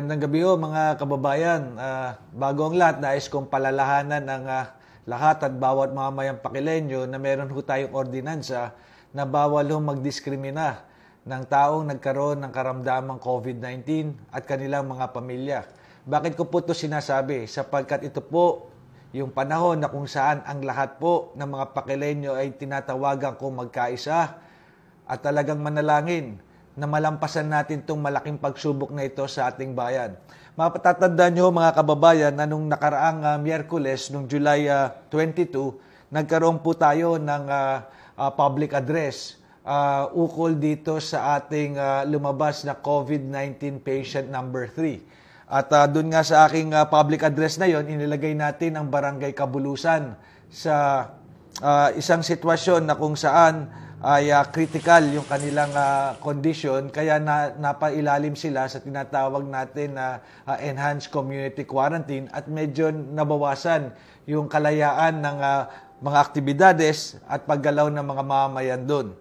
Magandang gabi ho oh, mga kababayan. Uh, bago ang lahat, nais kong palalahanan ang uh, lahat at bawat mamayang pakilenyo na meron ho tayong ordinansa na bawal ho magdiskrimina ng taong nagkaroon ng karamdamang COVID-19 at kanilang mga pamilya. Bakit ko po ito sinasabi? Sapagkat ito po yung panahon na kung saan ang lahat po ng mga pakilenyo ay tinatawagan kong magkaisa at talagang manalangin na malampasan natin itong malaking pagsubok na ito sa ating bayan. Mapatatanda nyo mga kababayan na nung nakaraang uh, Miyerkules, nung July uh, ah, 22, nagkaroon po tayo ng uh, uh, public address uh, ukol dito sa ating uh, lumabas na COVID-19 patient number 3. At uh, doon nga sa aking uh, public address na yon, inilagay natin ang Barangay Kabulusan sa uh, isang sitwasyon na kung saan ay uh, critical yung kanilang uh, condition kaya na, napailalim sila sa tinatawag natin na uh, enhanced community quarantine at medyo nabawasan yung kalayaan ng uh, mga aktibidades at paggalaw ng mga mamamayan doon.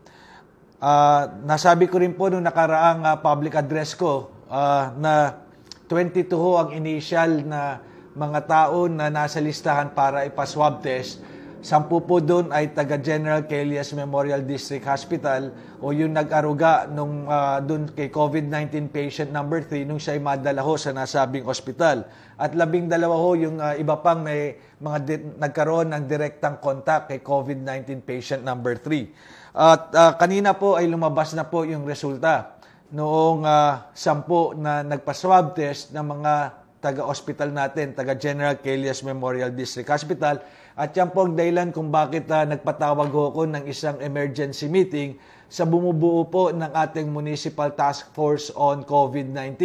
Uh, nasabi ko rin po nung nakaraang uh, public address ko uh, na 22 ho ang initial na mga tao na nasa listahan para ipaswab test Sampu po doon ay taga General Calias Memorial District Hospital o yung nag-aruga nung uh, ah, doon kay COVID-19 patient number 3 nung siya ay madala ho sa nasabing ospital. At labing dalawa ho yung uh, iba pang may mga di- nagkaroon ng direktang contact kay COVID-19 patient number 3. At uh, kanina po ay lumabas na po yung resulta noong uh, sampo na nagpa-swab test ng mga taga-hospital natin, taga-General Calias Memorial District Hospital. At yan po ang dahilan kung bakit uh, nagpatawag ako ng isang emergency meeting sa bumubuo po ng ating Municipal Task Force on COVID-19.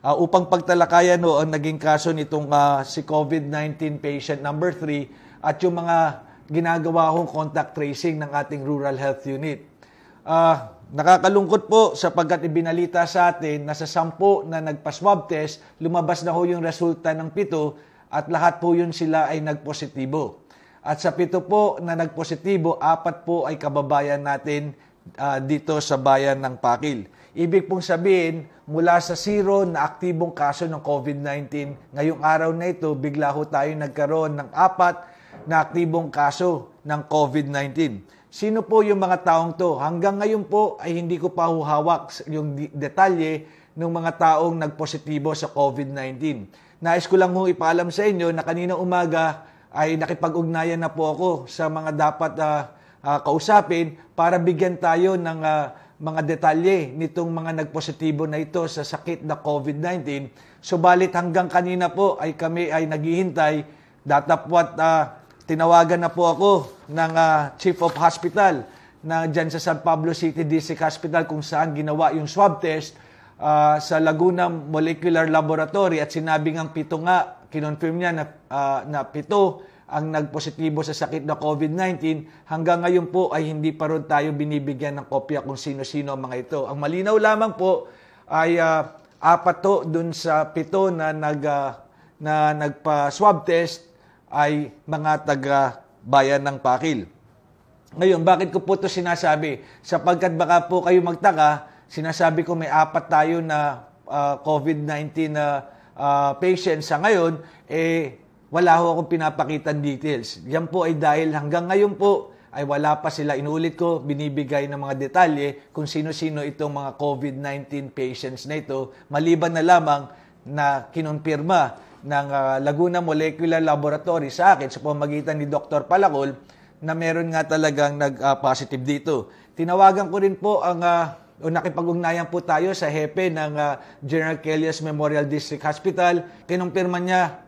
Uh, ah, upang pagtalakayan no, ang naging kaso nitong uh, si COVID-19 patient number 3 at yung mga ginagawa kong contact tracing ng ating Rural Health Unit. Uh, Nakakalungkot po sapagkat ibinalita sa atin na sa sampu na nagpa-swab test, lumabas na ho yung resulta ng pito at lahat po yun sila ay nagpositibo. At sa pito po na nagpositibo, apat po ay kababayan natin uh, dito sa bayan ng Pakil. Ibig pong sabihin, mula sa zero na aktibong kaso ng COVID-19, ngayong araw na ito, bigla ho tayo nagkaroon ng apat na aktibong kaso ng COVID-19. Sino po yung mga taong to? Hanggang ngayon po ay hindi ko pa huhawak yung detalye ng mga taong nagpositibo sa COVID-19. Nais ko lang ho ipaalam sa inyo na kanina umaga ay nakipag-ugnayan na po ako sa mga dapat uh, uh, kausapin para bigyan tayo ng uh, mga detalye nitong mga nagpositibo na ito sa sakit na COVID-19. Subalit hanggang kanina po ay kami ay naghihintay datapwat uh, tinawagan na po ako ng uh, Chief of Hospital na dyan sa San Pablo City District Hospital kung saan ginawa yung swab test uh, sa Laguna Molecular Laboratory at sinabi ng pito nga, kinonfirm niya na, uh, na pito ang nagpositibo sa sakit na COVID-19. Hanggang ngayon po ay hindi pa rin tayo binibigyan ng kopya kung sino-sino ang mga ito. Ang malinaw lamang po ay uh, apat to dun sa pito na, nag, uh, na nagpa-swab test ay mga taga-bayan ng Pakil. Ngayon, bakit ko po ito sinasabi? Sapagkat baka po kayo magtaka, sinasabi ko may apat tayo na uh, ah, COVID-19 na uh, ah, patients sa ngayon, eh wala ho akong pinapakita details. Yan po ay dahil hanggang ngayon po ay wala pa sila. Inulit ko, binibigay ng mga detalye kung sino-sino itong mga COVID-19 patients na ito, maliban na lamang na kinonfirma ng uh, Laguna Molecular Laboratory sa akin sa pamagitan ni Dr. Palakol na meron nga talagang nag-positive ah, uh, dito. Tinawagan ko rin po ang uh, nakipag-ugnayan po tayo sa hepe ng uh, General Kellyas Memorial District Hospital. Kinumpirma niya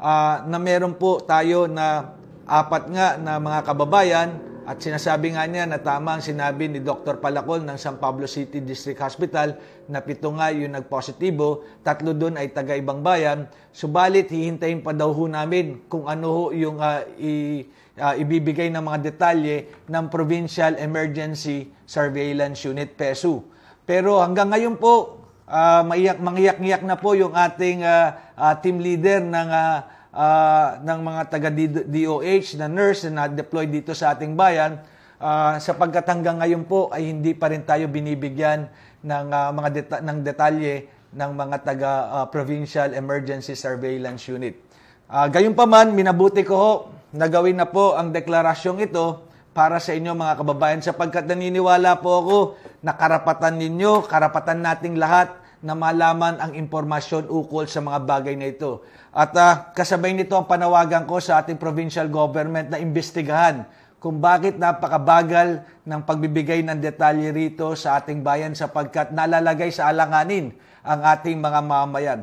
uh, na meron po tayo na apat nga na mga kababayan at sinasabi nga niya na tama ang sinabi ni Dr. Palacol ng San Pablo City District Hospital na pito nga yung nagpositibo, tatlo doon ay taga-ibang bayan. Subalit, hihintayin pa daw ho namin kung ano ho yung uh, i, uh, ibibigay ng mga detalye ng Provincial Emergency Surveillance Unit PESU. Pero hanggang ngayon po, uh, maiyak, mangiyak-ngiyak na po yung ating uh, uh, team leader ng uh, uh, ng mga taga DOH na nurse na deployed dito sa ating bayan uh, sapagkat hanggang ngayon po ay hindi pa rin tayo binibigyan ng uh, mga deta- ng detalye ng mga taga uh, provincial emergency surveillance unit. Uh, gayunpaman, minabuti ko ho nagawin na po ang deklarasyong ito para sa inyo mga kababayan sapagkat naniniwala po ako na karapatan ninyo, karapatan nating lahat na malaman ang impormasyon ukol sa mga bagay na ito. At uh, kasabay nito ang panawagan ko sa ating provincial government na imbestigahan kung bakit napakabagal ng pagbibigay ng detalye rito sa ating bayan sapagkat nalalagay sa alanganin ang ating mga mamayan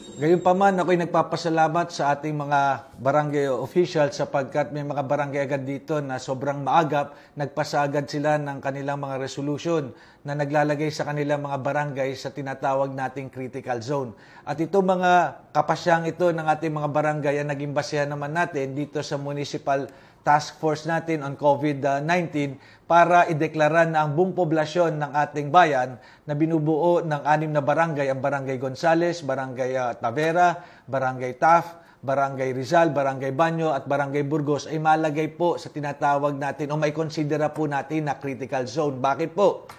pa Gayunpaman, ako'y nagpapasalamat sa ating mga barangay officials sapagkat may mga barangay agad dito na sobrang maagap, nagpasa agad sila ng kanilang mga resolution na naglalagay sa kanilang mga barangay sa tinatawag nating critical zone. At ito mga kapasyang ito ng ating mga barangay ang naging basehan naman natin dito sa municipal task force natin on COVID-19 para ideklara na ang buong poblasyon ng ating bayan na binubuo ng anim na barangay, ang Barangay Gonzales, Barangay uh, Tavera, Barangay Taft, Barangay Rizal, Barangay Banyo at Barangay Burgos ay malagay po sa tinatawag natin o may considera po natin na critical zone. Bakit po?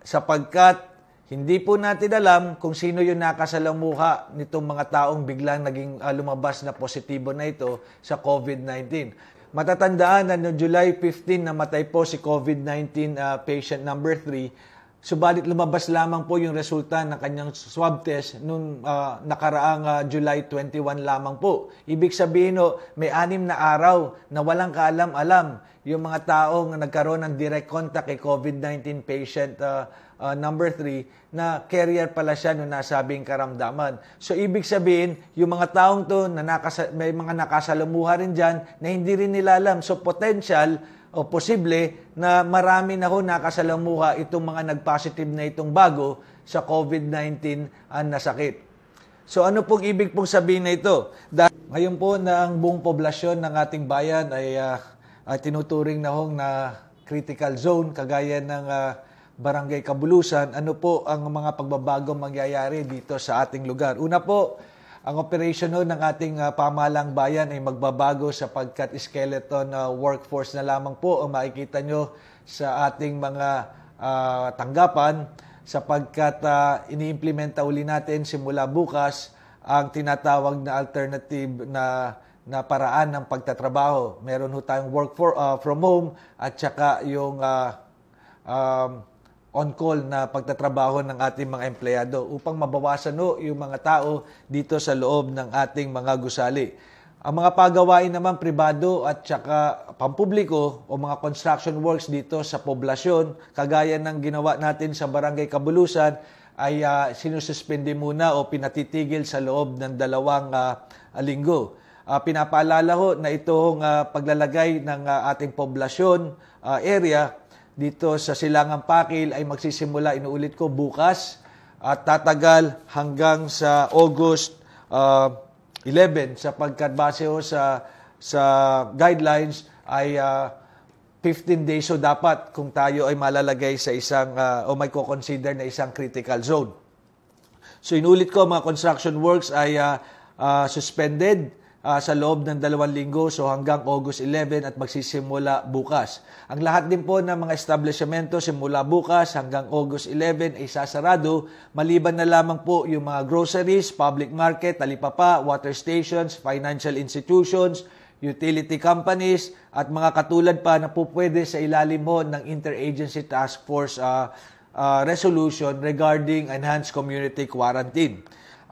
Sapagkat hindi po natin alam kung sino yung nakasalamuha nitong mga taong biglang naging uh, lumabas na positibo na ito sa COVID-19. Matatandaan na no July 15 namatay po si COVID-19 uh, ah, patient number 3. Subalit lumabas lamang po yung resulta ng kanyang swab test noong uh, nakaraang uh, July 21 lamang po. Ibig sabihin no, may anim na araw na walang kaalam-alam yung mga taong nagkaroon ng direct contact kay COVID-19 patient uh, uh, number 3 na carrier pala siya nung nasabing karamdaman. So ibig sabihin, yung mga taong to na nakasa- may mga nakasalamuha rin diyan na hindi rin nila alam. So potential o posible na marami na ho nakasalamuha itong mga nagpositive na itong bago sa COVID-19 ang ah, nasakit. So ano pong ibig pong sabihin na ito? Dahil ngayon po na ang buong poblasyon ng ating bayan ay uh, uh, tinuturing na hong na critical zone kagaya ng uh, Barangay Kabulusan, ano po ang mga pagbabagong magyayari dito sa ating lugar? Una po, ang operasyon ng ating uh, ah, pamalang bayan ay magbabago sapagkat skeleton uh, workforce na lamang po ang makikita nyo sa ating mga uh, tanggapan sapagkat uh, iniimplementa uli natin simula bukas ang tinatawag na alternative na na paraan ng pagtatrabaho. Meron ho tayong work for, uh, from home at saka yung uh, um, on-call na pagtatrabaho ng ating mga empleyado upang mabawasan no yung mga tao dito sa loob ng ating mga gusali. Ang mga pagawain naman pribado at saka pampubliko o mga construction works dito sa poblasyon, kagaya ng ginawa natin sa Barangay Kabulusan, ay uh, ah, sinususpende muna o pinatitigil sa loob ng dalawang uh, linggo uh, pinapaalala ho na itong uh, paglalagay ng uh, ating poblasyon uh, area dito sa Silangang Pakil ay magsisimula, inuulit ko, bukas at tatagal hanggang sa August uh, ah, 11 sapagkat base ho sa, sa guidelines ay uh, ah, 15 days so dapat kung tayo ay malalagay sa isang uh, o may ko-consider na isang critical zone. So inulit ko mga construction works ay uh, uh, suspended uh, sa loob ng dalawang linggo, so hanggang August 11 at magsisimula bukas. Ang lahat din po ng mga establishmento simula bukas hanggang August 11 ay sasarado, maliban na lamang po yung mga groceries, public market, talipapa, water stations, financial institutions, utility companies at mga katulad pa na po pwede sa ilalim mo ng Interagency Task Force uh, uh, Resolution regarding Enhanced Community Quarantine.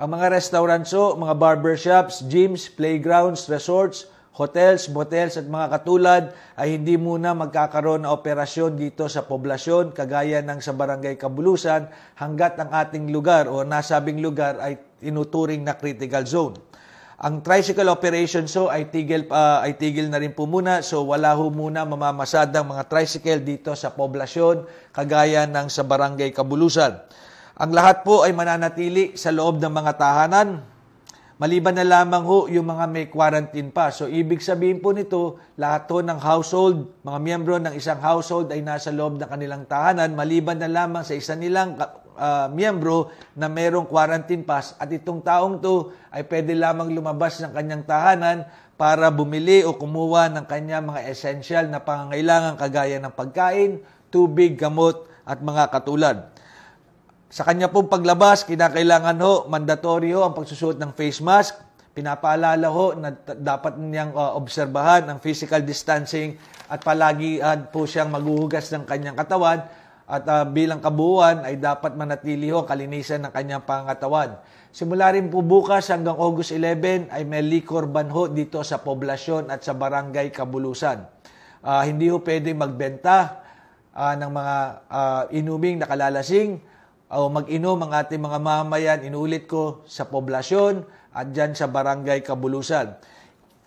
Ang mga restaurantso, mga barbershops, gyms, playgrounds, resorts, hotels, motels at mga katulad ay hindi muna magkakaroon ng operasyon dito sa poblasyon kagaya ng sa Barangay Kabulusan hanggat ang ating lugar o nasabing lugar ay inuturing na critical zone. Ang tricycle operation so ay tigil uh, ay tigil na rin po muna so wala ho muna mamamasad mga tricycle dito sa poblasyon kagaya ng sa Barangay Kabulusan. Ang lahat po ay mananatili sa loob ng mga tahanan. Maliban na lamang ho yung mga may quarantine pa. So ibig sabihin po nito, lahat ho ng household, mga miyembro ng isang household ay nasa loob ng kanilang tahanan maliban na lamang sa isa nilang uh, miyembro na mayroong quarantine pass at itong taong to ay pwede lamang lumabas ng kanyang tahanan para bumili o kumuha ng kanyang mga essential na pangangailangan kagaya ng pagkain, tubig, gamot at mga katulad. Sa kanya pong paglabas, kinakailangan ho, mandatory ho ang pagsusuot ng face mask. Pinapaalala ho na dapat niyang uh, obserbahan ang physical distancing at palagi uh, po siyang maghuhugas ng kanyang katawan at uh, bilang kabuuan ay dapat manatili ho kalinisan ng kanyang pangatawan. Simula rin po bukas hanggang August 11 ay may liquor ban ho dito sa poblasyon at sa barangay Kabulusan. Uh, hindi ho pwedeng magbenta uh, ng mga uh, inuming nakalalasing o mag-inom ang ating mga mamayan, inulit ko, sa poblasyon at dyan sa barangay Kabulusan.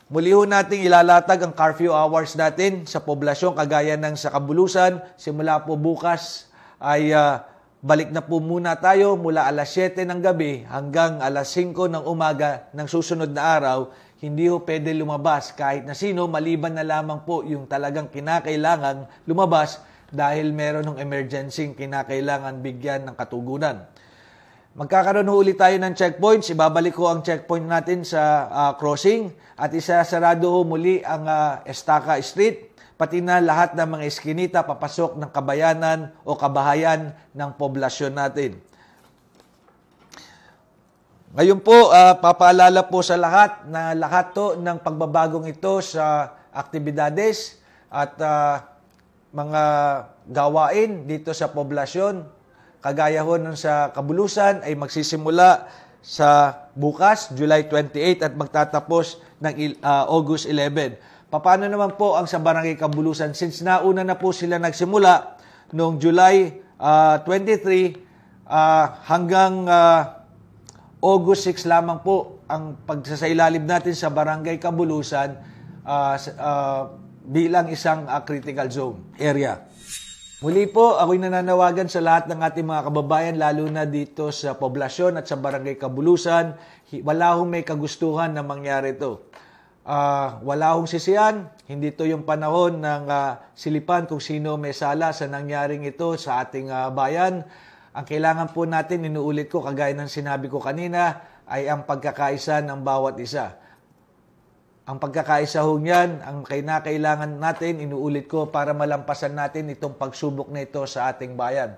Muli ho nating ilalatag ang curfew hours natin sa poblasyon kagaya ng sa Kabulusan. Simula po bukas ay uh, balik na po muna tayo mula alas 7 ng gabi hanggang alas 5 ng umaga ng susunod na araw. Hindi ho pwede lumabas kahit na sino maliban na lamang po yung talagang kinakailangan lumabas dahil meron ng emergency kinakailangan bigyan ng katugunan. Magkakaroon ulit tayo ng checkpoints. Ibabalik ko ang checkpoint natin sa uh, crossing at isasarado ho muli ang uh, Estaca Street pati na lahat ng mga eskinita papasok ng kabayanan o kabahayan ng poblasyon natin. Ngayon po, uh, papaalala po sa lahat na lahat to ng pagbabagong ito sa aktibidades at uh, mga gawain dito sa poblasyon. Kagaya ho nun sa Kabulusan ay magsisimula sa bukas, July 28 at magtatapos ng uh, August 11. Paano naman po ang sa Barangay Kabulusan since nauna na po sila nagsimula noong July uh, 23 uh, hanggang uh, August 6 lamang po ang pagsasailalim natin sa Barangay Kabulusan uh, uh, bilang isang uh, critical zone area. Muli po, ako'y nananawagan sa lahat ng ating mga kababayan, lalo na dito sa poblasyon at sa barangay Kabulusan. Wala hong may kagustuhan na mangyari ito. Uh, wala hong sisiyan, hindi to yung panahon ng uh, silipan kung sino may sala sa nangyaring ito sa ating uh, bayan. Ang kailangan po natin, inuulit ko kagaya ng sinabi ko kanina, ay ang pagkakaisa ng bawat isa. Ang pagkakaisa ho niyan, ang kinakailangan natin, inuulit ko para malampasan natin itong pagsubok na ito sa ating bayan.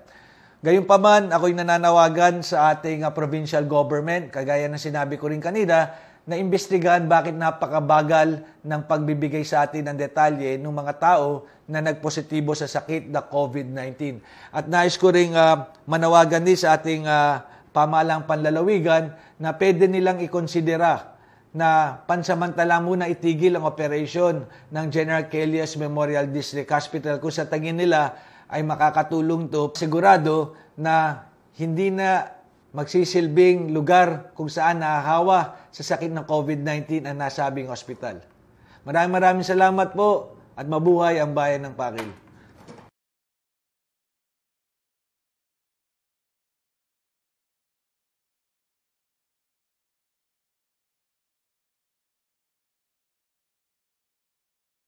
Gayunpaman, ako'y nananawagan sa ating uh, provincial government, kagaya ng sinabi ko rin kanina, na imbestigahan bakit napakabagal ng pagbibigay sa atin ng detalye ng mga tao na nagpositibo sa sakit na COVID-19. At nais ko rin uh, ah, manawagan din sa ating uh, pamalang panlalawigan na pwede nilang ikonsidera na pansamantala muna itigil ang operasyon ng General Kelias Memorial District Hospital kung sa tingin nila ay makakatulong to sigurado na hindi na magsisilbing lugar kung saan nahahawa sa sakit ng COVID-19 ang nasabing ospital. Maraming maraming salamat po at mabuhay ang bayan ng Paril.